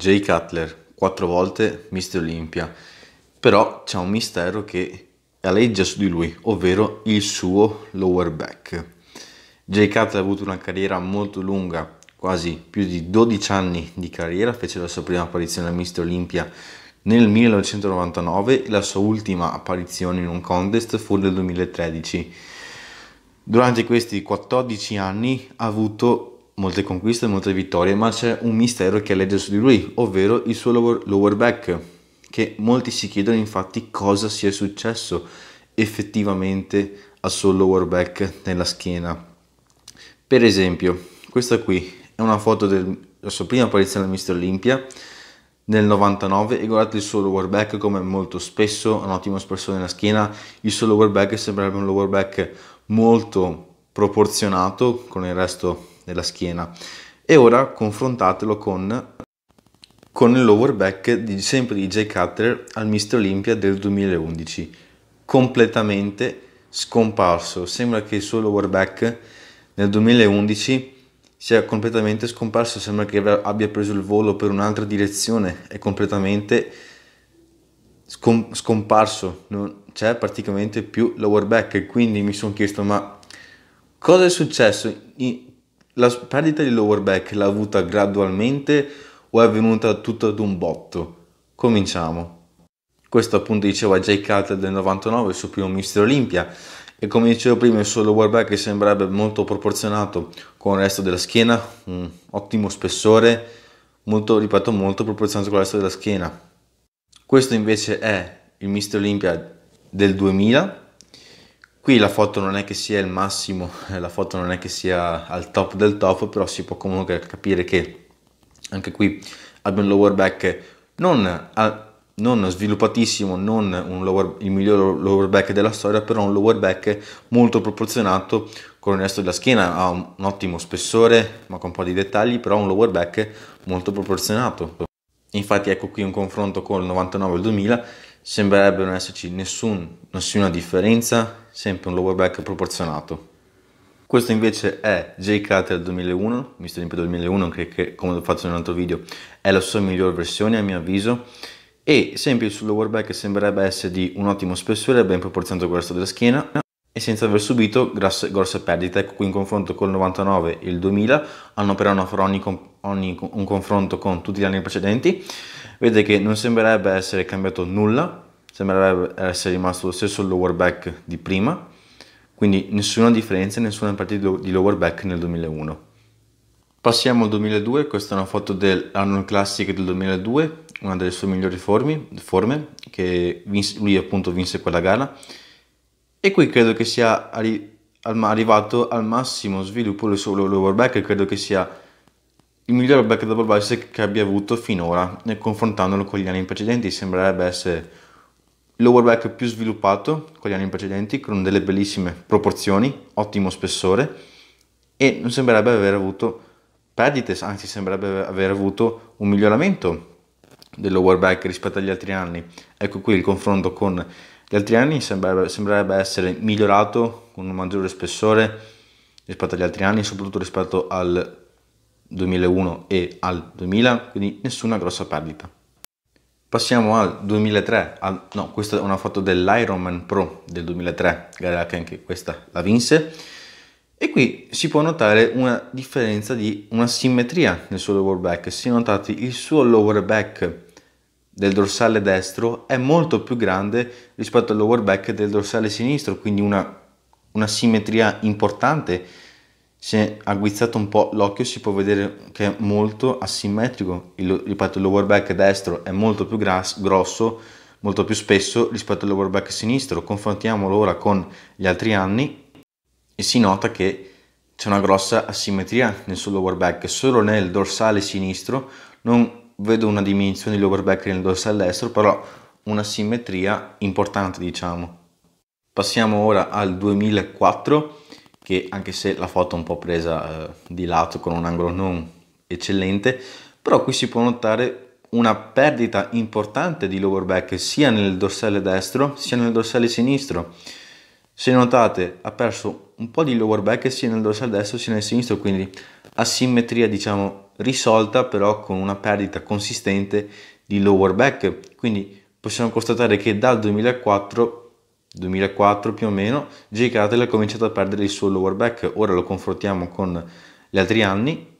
Jay Cutler, quattro volte Mister Olimpia, però c'è un mistero che aleggia su di lui, ovvero il suo lower back. Jay Cutler ha avuto una carriera molto lunga, quasi più di 12 anni di carriera, fece la sua prima apparizione al Mister Olimpia nel 1999 e la sua ultima apparizione in un contest fu nel 2013. Durante questi 14 anni ha avuto molte conquiste, molte vittorie, ma c'è un mistero che legge su di lui, ovvero il suo lower, lower back, che molti si chiedono infatti cosa sia successo effettivamente al suo lower back nella schiena. Per esempio, questa qui è una foto della sua prima apparizione al Mister Olympia nel 99 e guardate il suo lower back come molto spesso ha un'ottima espressione nella schiena il suo lower back sembrerebbe un lower back molto proporzionato con il resto nella schiena. E ora confrontatelo con, con il lower back di, sempre di Jay Cutler al Mister Olympia del 2011, completamente scomparso. Sembra che il suo lower back nel 2011 sia completamente scomparso, sembra che abbia preso il volo per un'altra direzione, è completamente scom- scomparso, non c'è praticamente più lower back, quindi mi sono chiesto ma cosa è successo la perdita di lower back l'ha avuta gradualmente o è avvenuta tutto ad un botto? Cominciamo. Questo appunto diceva Jay Cutler del 99, il suo primo Mister Olimpia, e come dicevo prima il suo lower back sembrerebbe molto proporzionato con il resto della schiena, un ottimo spessore, molto, ripeto, molto proporzionato con il resto della schiena. Questo invece è il Mister Olimpia del 2000, Qui la foto non è che sia il massimo, eh, la foto non è che sia al top del top, però si può comunque capire che anche qui abbia un lower back non, non sviluppatissimo, non lower, il miglior lower back della storia, però un lower back molto proporzionato con il resto della schiena, ha un, un ottimo spessore, ma con un po' di dettagli, però un lower back molto proporzionato. Infatti ecco qui un confronto con il 99 e il 2000 sembrerebbe non esserci nessun, nessuna differenza, sempre un lower back proporzionato. Questo invece è J. Carter 2001, Mr. Olympia 2001, che, che come ho fatto in un altro video, è la sua migliore versione a mio avviso, e sempre sul lower back sembrerebbe essere di un ottimo spessore, ben proporzionato con il resto della schiena, e senza aver subito grosse, grosse perdite. Ecco qui in confronto col 99 e il 2000 hanno però una, ogni, ogni, un confronto con tutti gli anni precedenti vede che non sembrerebbe essere cambiato nulla, sembrerebbe essere rimasto lo stesso lower back di prima, quindi nessuna differenza, nessuna partita di lower back nel 2001. Passiamo al 2002, questa è una foto dell'Arnold Classic del 2002, una delle sue migliori forme, forme che vinse, lui appunto vinse quella gara e qui credo che sia arri- arrivato al massimo sviluppo del suo lower back, credo che sia il miglior back double bicep che abbia avuto finora confrontandolo con gli anni precedenti sembrerebbe essere il lower back più sviluppato con gli anni precedenti con delle bellissime proporzioni, ottimo spessore e non sembrerebbe aver avuto perdite, anzi sembrerebbe aver avuto un miglioramento del lower back rispetto agli altri anni. Ecco qui il confronto con gli altri anni sembrerebbe, sembrerebbe essere migliorato con un maggiore spessore rispetto agli altri anni, soprattutto rispetto al 2001 e al 2000, quindi nessuna grossa perdita. Passiamo al 2003, al, no, questa è una foto dell'Ironman Pro del 2003, gara che anche questa la vinse, e qui si può notare una differenza di una simmetria nel suo lower back. Se notate il suo lower back del dorsale destro è molto più grande rispetto al lower back del dorsale sinistro, quindi una, una simmetria importante se agguizzato un po' l'occhio si può vedere che è molto asimmetrico, il, ripeto il lower back destro è molto più gras, grosso, molto più spesso rispetto al lower back sinistro, confrontiamolo ora con gli altri anni e si nota che c'è una grossa asimmetria nel suo lower back, solo nel dorsale sinistro non vedo una diminuzione di lower back nel dorsale destro, però una simmetria importante diciamo. Passiamo ora al 2004 che anche se la foto è un po' presa eh, di lato con un angolo non eccellente, però qui si può notare una perdita importante di lower back sia nel dorsale destro sia nel dorsale sinistro. Se notate ha perso un po' di lower back sia nel dorsale destro sia nel sinistro, quindi asimmetria diciamo risolta però con una perdita consistente di lower back. Quindi possiamo constatare che dal 2004 2004 più o meno, Jay Cutler ha cominciato a perdere il suo lower back, ora lo confrontiamo con gli altri anni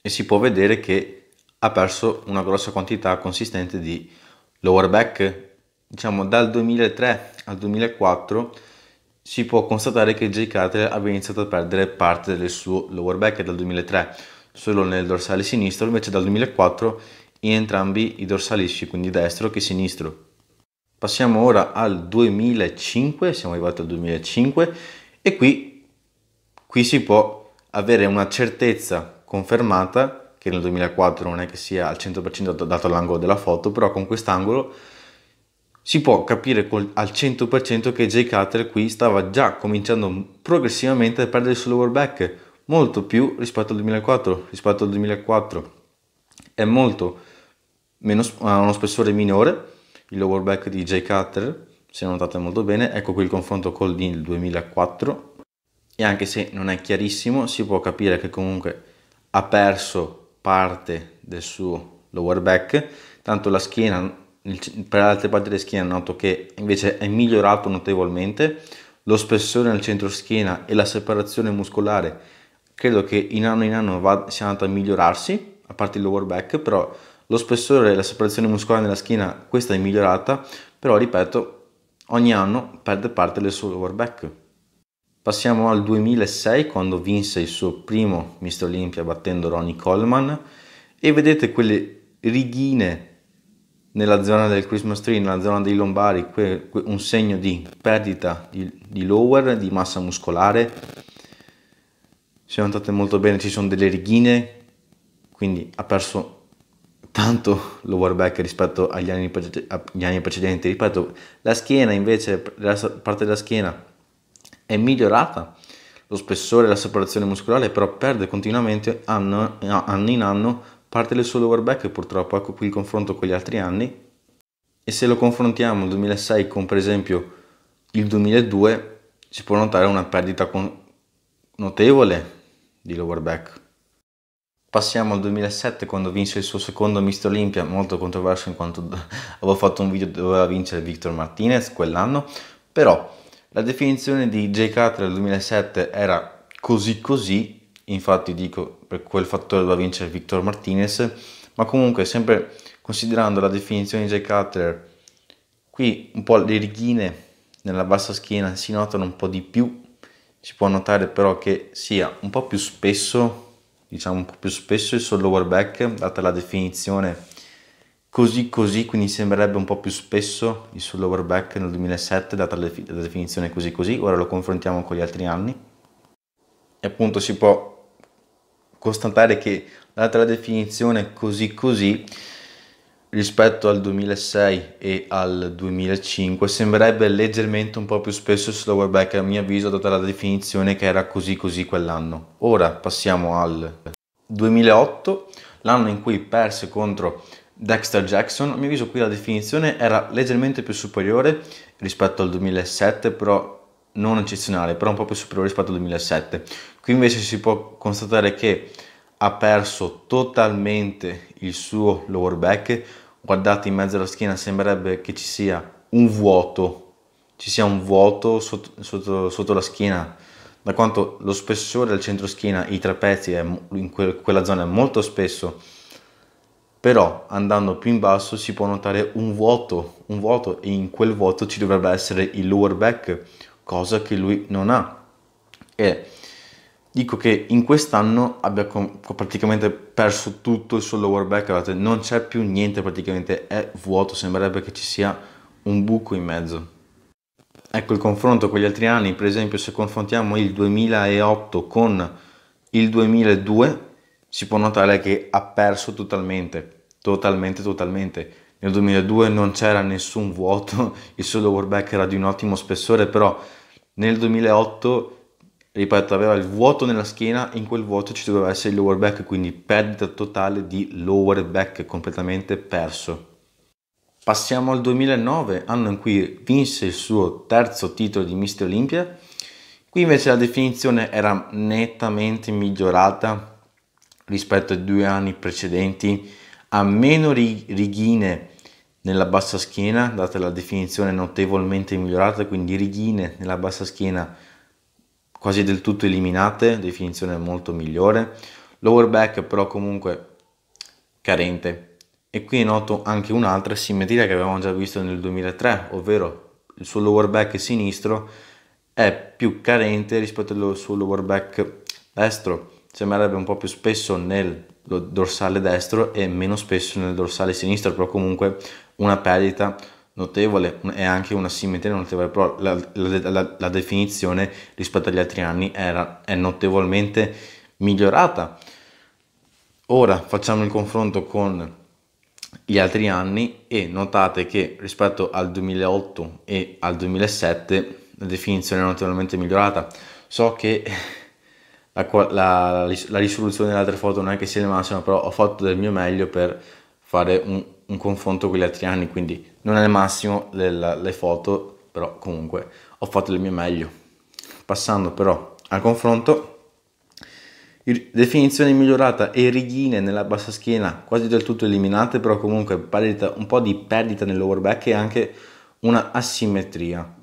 e si può vedere che ha perso una grossa quantità consistente di lower back, diciamo dal 2003 al 2004 si può constatare che Jay Cutler aveva iniziato a perdere parte del suo lower back dal 2003 solo nel dorsale sinistro, invece dal 2004 in entrambi i dorsali, quindi destro che sinistro. Passiamo ora al 2005, siamo arrivati al 2005 e qui, qui si può avere una certezza confermata che nel 2004 non è che sia al 100% dato l'angolo della foto, però con quest'angolo si può capire col, al 100% che Jay Cutter qui stava già cominciando progressivamente a perdere il suo lower back, molto più rispetto al 2004, rispetto al 2004 è molto meno, ha uno spessore minore il lower back di Jay Cutter, se notate molto bene, ecco qui il confronto col DIN 2004 e anche se non è chiarissimo si può capire che comunque ha perso parte del suo lower back, tanto la schiena, per altre parti della schiena noto che invece è migliorato notevolmente, lo spessore nel centro schiena e la separazione muscolare credo che in anno in anno va, sia andata a migliorarsi, a parte il lower back, però lo spessore e la separazione muscolare nella schiena, questa è migliorata, però ripeto, ogni anno perde parte del suo lower back. Passiamo al 2006 quando vinse il suo primo Mr. Olympia battendo Ronnie Coleman e vedete quelle righine nella zona del Christmas tree, nella zona dei lombari, un segno di perdita di, lower, di massa muscolare. Siamo andate molto bene ci sono delle righine, quindi ha perso tanto lo warback rispetto agli anni, agli anni, precedenti. Ripeto, la schiena invece, la parte della schiena è migliorata, lo spessore e la separazione muscolare, però perde continuamente anno, anno in anno parte del suo lower back purtroppo, ecco qui il confronto con gli altri anni. E se lo confrontiamo il 2006 con per esempio il 2002, si può notare una perdita notevole di lower back. Passiamo al 2007 quando vinse il suo secondo Mr. Olympia, molto controverso in quanto avevo fatto un video dove doveva vincere Victor Martinez quell'anno, però la definizione di Jay Carter del 2007 era così così, infatti dico per quel fattore doveva vincere Victor Martinez, ma comunque sempre considerando la definizione di Jay Carter, qui un po' le righine nella bassa schiena si notano un po' di più, si può notare però che sia un po' più spesso diciamo un po' più spesso il solo back, data la definizione così così, quindi sembrerebbe un po' più spesso il solo back nel 2007, data la definizione così così, ora lo confrontiamo con gli altri anni. E appunto si può constatare che, data la definizione così così, rispetto al 2006 e al 2005 sembrerebbe leggermente un po' più spesso il slower back a mio avviso data la definizione che era così così quell'anno ora passiamo al 2008 l'anno in cui perse contro Dexter Jackson a mio avviso qui la definizione era leggermente più superiore rispetto al 2007 però non eccezionale però un po' più superiore rispetto al 2007 qui invece si può constatare che ha perso totalmente il suo lower back guardate in mezzo alla schiena sembrerebbe che ci sia un vuoto, ci sia un vuoto sotto, sotto, sotto la schiena, da quanto lo spessore del centro schiena, i tre pezzi è, in que, quella zona è molto spesso, però andando più in basso si può notare un vuoto, un vuoto e in quel vuoto ci dovrebbe essere il lower back, cosa che lui non ha. E dico che in quest'anno abbia com- praticamente perso tutto il suo lower back, guardate, non c'è più niente praticamente, è vuoto, sembrerebbe che ci sia un buco in mezzo. Ecco il confronto con gli altri anni, per esempio se confrontiamo il 2008 con il 2002, si può notare che ha perso totalmente, totalmente, totalmente. Nel 2002 non c'era nessun vuoto, il suo lower back era di un ottimo spessore, però nel 2008 ripeto, aveva il vuoto nella schiena, in quel vuoto ci doveva essere il lower back, quindi perdita totale di lower back completamente perso. Passiamo al 2009, anno in cui vinse il suo terzo titolo di Mister Olympia. Qui invece la definizione era nettamente migliorata rispetto ai due anni precedenti, ha meno righine nella bassa schiena, data la definizione notevolmente migliorata, quindi righine nella bassa schiena quasi del tutto eliminate, definizione molto migliore, lower back però comunque carente. E qui noto anche un'altra simmetria che avevamo già visto nel 2003, ovvero il suo lower back sinistro è più carente rispetto al suo lower back destro, sembrerebbe un po' più spesso nel dorsale destro e meno spesso nel dorsale sinistro, però comunque una perdita notevole e anche una simmetria notevole, però la, la, la, la definizione rispetto agli altri anni era, è notevolmente migliorata. Ora facciamo il confronto con gli altri anni e notate che rispetto al 2008 e al 2007 la definizione è notevolmente migliorata. So che la, la, la risoluzione delle altre foto non è che sia la massima, però ho fatto del mio meglio per fare un, un confronto con gli altri anni, quindi non è il massimo le, le foto, però comunque ho fatto il mio meglio. Passando però al confronto, definizione migliorata e righine nella bassa schiena quasi del tutto eliminate, però comunque perdita, un po' di perdita nel lower back e anche una asimmetria.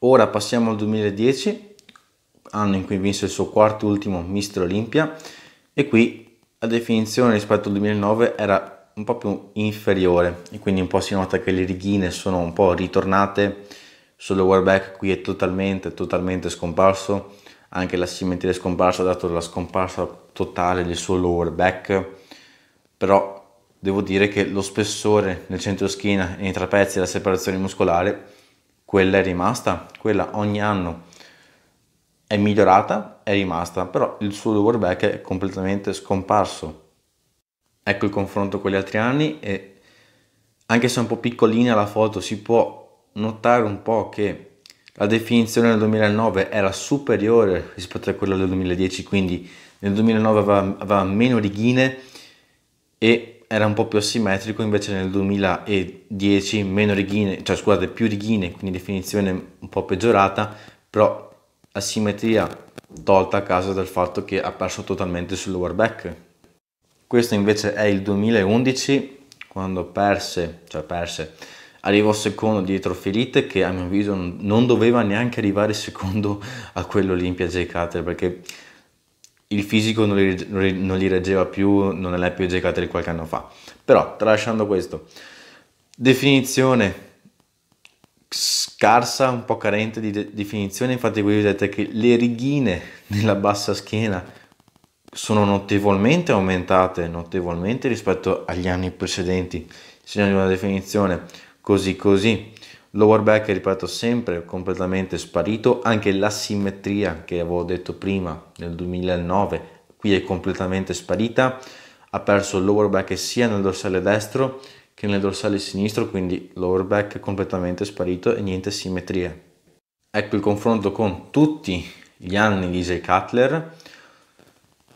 Ora passiamo al 2010, anno in cui vinse il suo quarto e ultimo Mister Olimpia e qui la definizione rispetto al 2009 era un po' più inferiore e quindi un po' si nota che le righine sono un po' ritornate sul lower back qui è totalmente totalmente scomparso anche la simmetria è scomparsa dato la scomparsa totale del suo lower back però devo dire che lo spessore nel centro schiena e nei trapezi la separazione muscolare quella è rimasta quella ogni anno è migliorata è rimasta però il suo lower back è completamente scomparso ecco il confronto con gli altri anni e anche se è un po' piccolina la foto si può notare un po' che la definizione del 2009 era superiore rispetto a quella del 2010 quindi nel 2009 aveva, aveva meno righine e era un po' più asimmetrico invece nel 2010 meno righine cioè scusate più righine quindi definizione un po' peggiorata però asimmetria tolta a causa del fatto che ha perso totalmente sul lower back questo invece è il 2011 quando perse, cioè perse, arrivò secondo dietro Filite che a mio avviso non doveva neanche arrivare secondo a quell'Olimpia J. Cutter perché il fisico non li, non li reggeva più, non è più J. Cutter qualche anno fa. Però, tralasciando questo, definizione scarsa, un po' carente di de definizione, infatti voi vedete che le righine nella bassa schiena sono notevolmente aumentate, notevolmente rispetto agli anni precedenti. Segno di una definizione così così. Lower back, ripeto, sempre completamente sparito, anche l'asimmetria che avevo detto prima nel 2009, qui è completamente sparita. Ha perso il lower back sia nel dorsale destro che nel dorsale sinistro, quindi lower back completamente sparito e niente simmetria. Ecco il confronto con tutti gli anni di Jay Cutler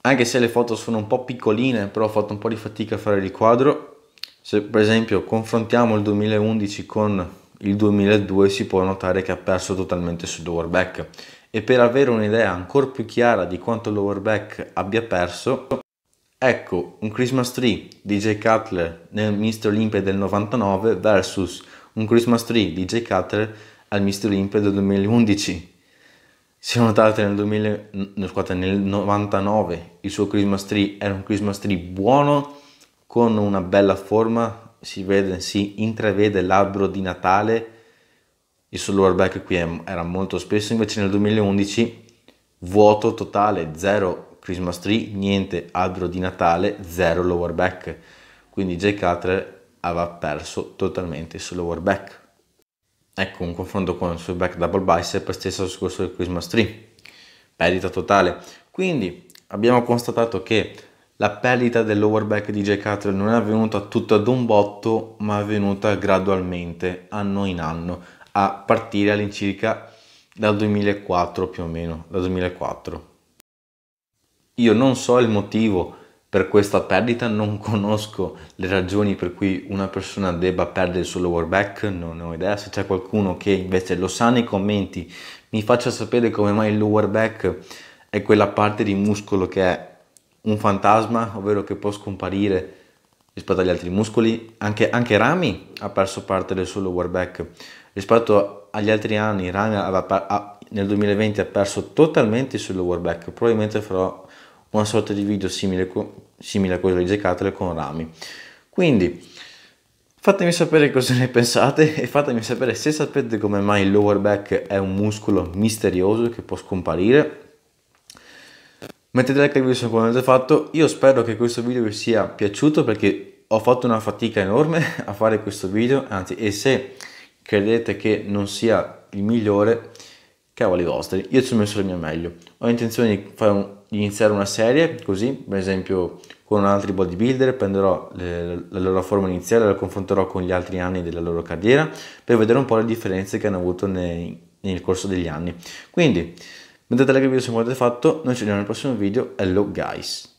anche se le foto sono un po' piccoline, però ho fatto un po' di fatica a fare il riquadro. Se per esempio confrontiamo il 2011 con il 2002 si può notare che ha perso totalmente sul lower back e per avere un'idea ancora più chiara di quanto il lower back abbia perso, ecco un Christmas Tree di Jay Cutler nel Mr. Olympia del 99 versus un Christmas Tree di Jay Cutler al Mr. Olympia del 2011 se notate nel, 2000, no, scusate, nel 99 il suo Christmas tree era un Christmas tree buono, con una bella forma, si, vede, si intravede l'albero di Natale, il suo lower back qui è, era molto spesso, invece nel 2011 vuoto totale, zero Christmas tree, niente albero di Natale, zero lower back. Quindi Jay Cutler aveva perso totalmente il suo lower back. Ecco un confronto con il suo back double bicep, e stesso discorso del Christmas Tree, perdita totale. Quindi abbiamo constatato che la perdita del lower back di J. Cutler non è avvenuta tutta ad un botto, ma è avvenuta gradualmente, anno in anno, a partire all'incirca dal 2004 più o meno, dal 2004. Io non so il motivo per questa perdita, non conosco le ragioni per cui una persona debba perdere il suo lower back, non ho idea, se c'è qualcuno che invece lo sa nei commenti mi faccia sapere come mai il lower back è quella parte di muscolo che è un fantasma, ovvero che può scomparire rispetto agli altri muscoli, anche, anche Rami ha perso parte del suo lower back, rispetto agli altri anni Rami aveva, ha, nel 2020 ha perso totalmente il suo lower back, probabilmente farò una sorta di video simile, simile a quello di Gecatele con rami. Quindi fatemi sapere cosa ne pensate e fatemi sapere se sapete come mai il lower back è un muscolo misterioso che può scomparire. Mettete like al video se non l'avete fatto, io spero che questo video vi sia piaciuto perché ho fatto una fatica enorme a fare questo video, anzi e se credete che non sia il migliore, cavoli vostri, io ci ho messo il mio meglio, ho intenzione di fare un iniziare una serie così, per esempio con altri bodybuilder, prenderò le, la loro forma iniziale, la confronterò con gli altri anni della loro carriera per vedere un po' le differenze che hanno avuto nei, nel corso degli anni. Quindi, mettete like al video se non l'avete fatto, noi ci vediamo nel prossimo video, hello guys!